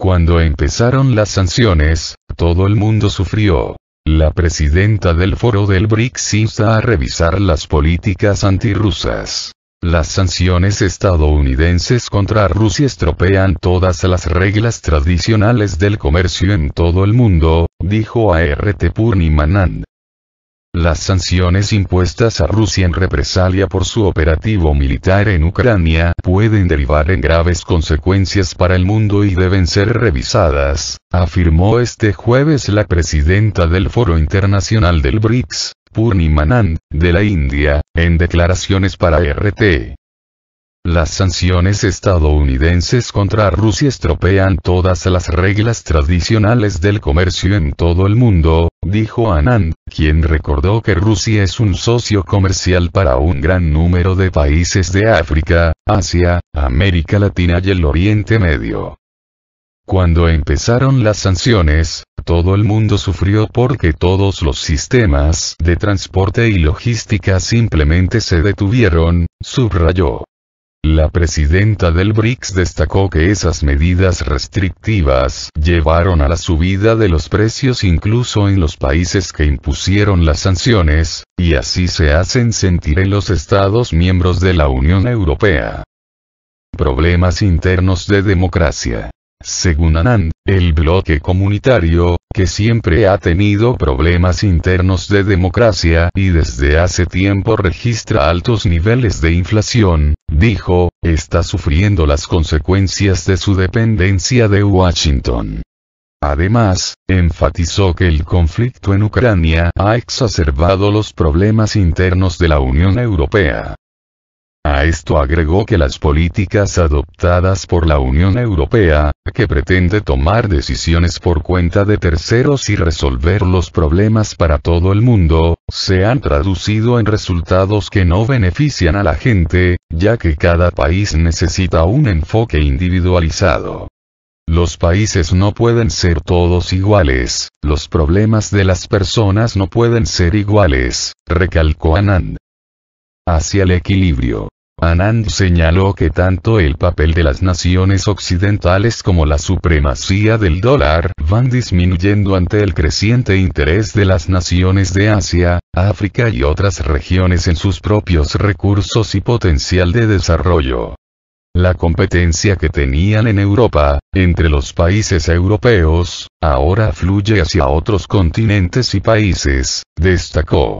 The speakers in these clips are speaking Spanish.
Cuando empezaron las sanciones, todo el mundo sufrió. La presidenta del foro del BRICS insta a revisar las políticas antirrusas. Las sanciones estadounidenses contra Rusia estropean todas las reglas tradicionales del comercio en todo el mundo, dijo a A.R.T. Purnimanand. Las sanciones impuestas a Rusia en represalia por su operativo militar en Ucrania pueden derivar en graves consecuencias para el mundo y deben ser revisadas, afirmó este jueves la presidenta del Foro Internacional del BRICS, Nand, de la India, en declaraciones para e RT. Las sanciones estadounidenses contra Rusia estropean todas las reglas tradicionales del comercio en todo el mundo, dijo Anand, quien recordó que Rusia es un socio comercial para un gran número de países de África, Asia, América Latina y el Oriente Medio. Cuando empezaron las sanciones, todo el mundo sufrió porque todos los sistemas de transporte y logística simplemente se detuvieron, subrayó. La presidenta del BRICS destacó que esas medidas restrictivas llevaron a la subida de los precios incluso en los países que impusieron las sanciones, y así se hacen sentir en los Estados miembros de la Unión Europea. Problemas internos de democracia. Según Anand, el bloque comunitario, que siempre ha tenido problemas internos de democracia y desde hace tiempo registra altos niveles de inflación, dijo, está sufriendo las consecuencias de su dependencia de Washington. Además, enfatizó que el conflicto en Ucrania ha exacerbado los problemas internos de la Unión Europea. A esto agregó que las políticas adoptadas por la Unión Europea, que pretende tomar decisiones por cuenta de terceros y resolver los problemas para todo el mundo, se han traducido en resultados que no benefician a la gente, ya que cada país necesita un enfoque individualizado. Los países no pueden ser todos iguales, los problemas de las personas no pueden ser iguales, recalcó Anand. Hacia el equilibrio. Anand señaló que tanto el papel de las naciones occidentales como la supremacía del dólar van disminuyendo ante el creciente interés de las naciones de Asia, África y otras regiones en sus propios recursos y potencial de desarrollo. La competencia que tenían en Europa, entre los países europeos, ahora fluye hacia otros continentes y países, destacó.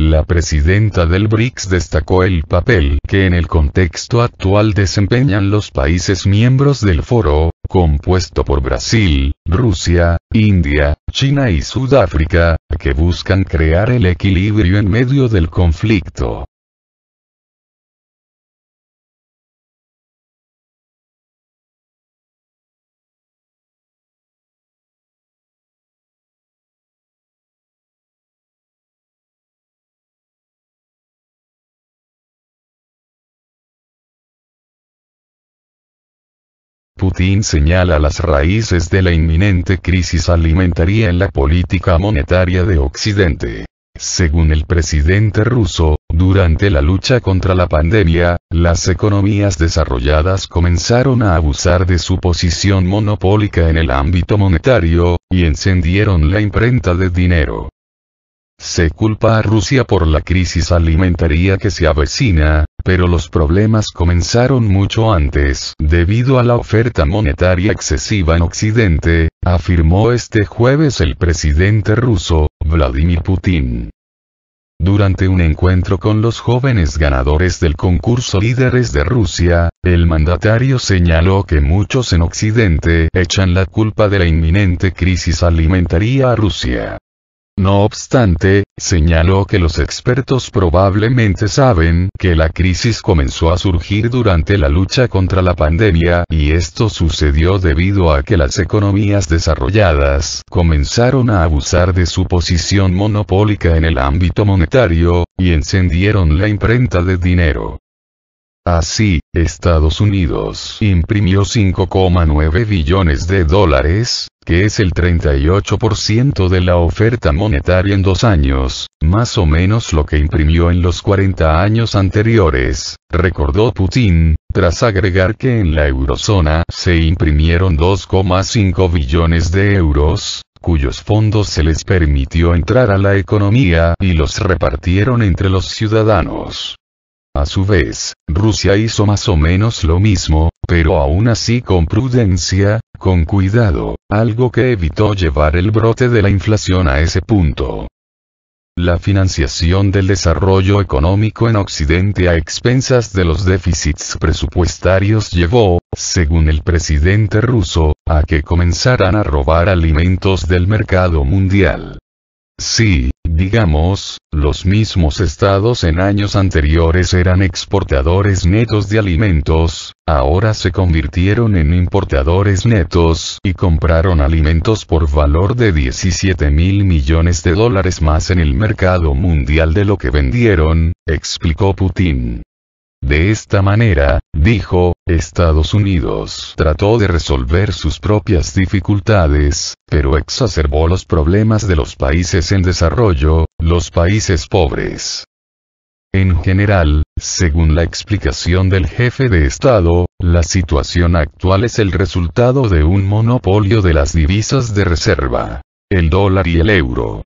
La presidenta del BRICS destacó el papel que en el contexto actual desempeñan los países miembros del foro, compuesto por Brasil, Rusia, India, China y Sudáfrica, que buscan crear el equilibrio en medio del conflicto. Putin señala las raíces de la inminente crisis alimentaria en la política monetaria de Occidente. Según el presidente ruso, durante la lucha contra la pandemia, las economías desarrolladas comenzaron a abusar de su posición monopólica en el ámbito monetario, y encendieron la imprenta de dinero. Se culpa a Rusia por la crisis alimentaria que se avecina, pero los problemas comenzaron mucho antes, debido a la oferta monetaria excesiva en Occidente, afirmó este jueves el presidente ruso, Vladimir Putin. Durante un encuentro con los jóvenes ganadores del concurso Líderes de Rusia, el mandatario señaló que muchos en Occidente echan la culpa de la inminente crisis alimentaria a Rusia. No obstante, señaló que los expertos probablemente saben que la crisis comenzó a surgir durante la lucha contra la pandemia y esto sucedió debido a que las economías desarrolladas comenzaron a abusar de su posición monopólica en el ámbito monetario, y encendieron la imprenta de dinero. Así, Estados Unidos imprimió 5,9 billones de dólares, que es el 38% de la oferta monetaria en dos años, más o menos lo que imprimió en los 40 años anteriores, recordó Putin, tras agregar que en la eurozona se imprimieron 2,5 billones de euros, cuyos fondos se les permitió entrar a la economía y los repartieron entre los ciudadanos. A su vez, Rusia hizo más o menos lo mismo, pero aún así con prudencia, con cuidado, algo que evitó llevar el brote de la inflación a ese punto. La financiación del desarrollo económico en Occidente a expensas de los déficits presupuestarios llevó, según el presidente ruso, a que comenzaran a robar alimentos del mercado mundial. Sí, Digamos, los mismos estados en años anteriores eran exportadores netos de alimentos, ahora se convirtieron en importadores netos y compraron alimentos por valor de 17 mil millones de dólares más en el mercado mundial de lo que vendieron, explicó Putin. De esta manera, dijo, Estados Unidos trató de resolver sus propias dificultades, pero exacerbó los problemas de los países en desarrollo, los países pobres. En general, según la explicación del jefe de Estado, la situación actual es el resultado de un monopolio de las divisas de reserva, el dólar y el euro.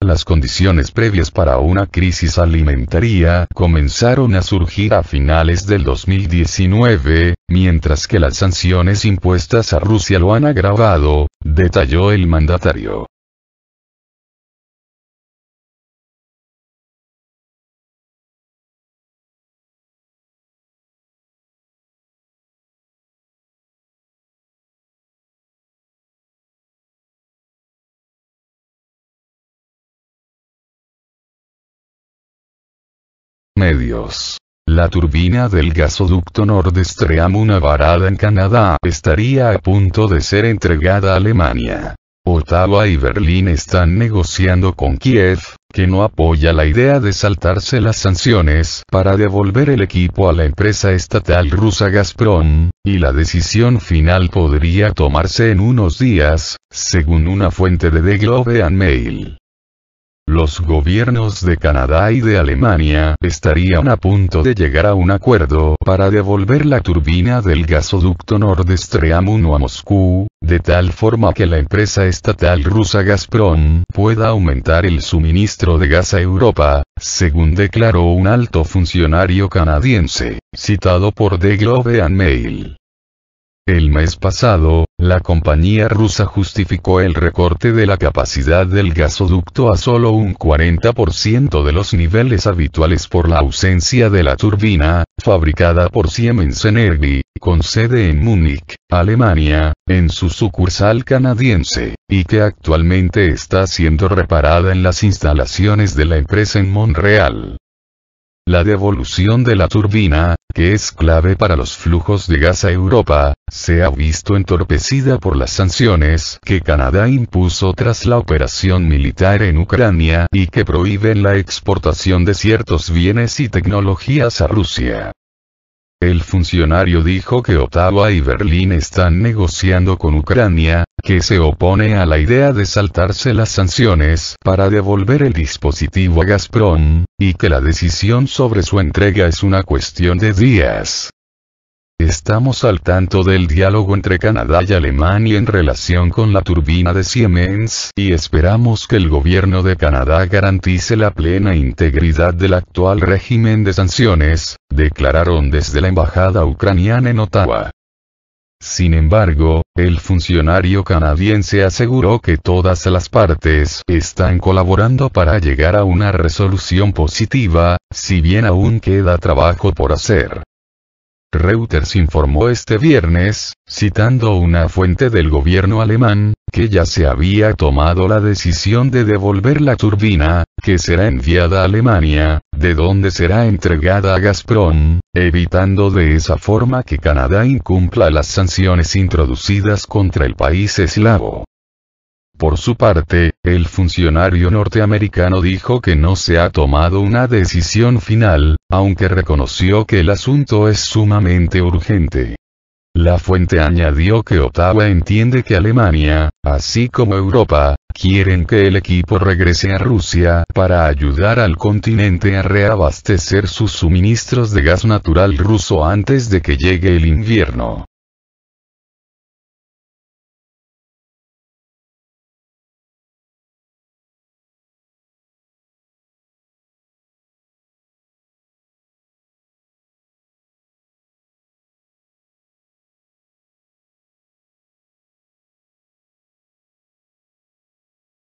Las condiciones previas para una crisis alimentaria comenzaron a surgir a finales del 2019, mientras que las sanciones impuestas a Rusia lo han agravado, detalló el mandatario. Medios. La turbina del gasoducto Nord Stream una varada en Canadá estaría a punto de ser entregada a Alemania. Ottawa y Berlín están negociando con Kiev, que no apoya la idea de saltarse las sanciones para devolver el equipo a la empresa estatal rusa Gazprom, y la decisión final podría tomarse en unos días, según una fuente de The Globe and Mail. Los gobiernos de Canadá y de Alemania estarían a punto de llegar a un acuerdo para devolver la turbina del gasoducto Nord Stream 1 a Moscú, de tal forma que la empresa estatal rusa Gazprom pueda aumentar el suministro de gas a Europa, según declaró un alto funcionario canadiense, citado por The Globe and Mail. El mes pasado, la compañía rusa justificó el recorte de la capacidad del gasoducto a solo un 40% de los niveles habituales por la ausencia de la turbina, fabricada por Siemens Energy, con sede en Múnich, Alemania, en su sucursal canadiense, y que actualmente está siendo reparada en las instalaciones de la empresa en Montreal. La devolución de la turbina, que es clave para los flujos de gas a Europa, se ha visto entorpecida por las sanciones que Canadá impuso tras la operación militar en Ucrania y que prohíben la exportación de ciertos bienes y tecnologías a Rusia. El funcionario dijo que Ottawa y Berlín están negociando con Ucrania, que se opone a la idea de saltarse las sanciones para devolver el dispositivo a Gazprom, y que la decisión sobre su entrega es una cuestión de días. Estamos al tanto del diálogo entre Canadá y Alemania en relación con la turbina de Siemens y esperamos que el gobierno de Canadá garantice la plena integridad del actual régimen de sanciones, declararon desde la embajada ucraniana en Ottawa. Sin embargo, el funcionario canadiense aseguró que todas las partes están colaborando para llegar a una resolución positiva, si bien aún queda trabajo por hacer. Reuters informó este viernes, citando una fuente del gobierno alemán, que ya se había tomado la decisión de devolver la turbina, que será enviada a Alemania, de donde será entregada a Gazprom, evitando de esa forma que Canadá incumpla las sanciones introducidas contra el país eslavo. Por su parte, el funcionario norteamericano dijo que no se ha tomado una decisión final, aunque reconoció que el asunto es sumamente urgente. La fuente añadió que Ottawa entiende que Alemania, así como Europa, quieren que el equipo regrese a Rusia para ayudar al continente a reabastecer sus suministros de gas natural ruso antes de que llegue el invierno.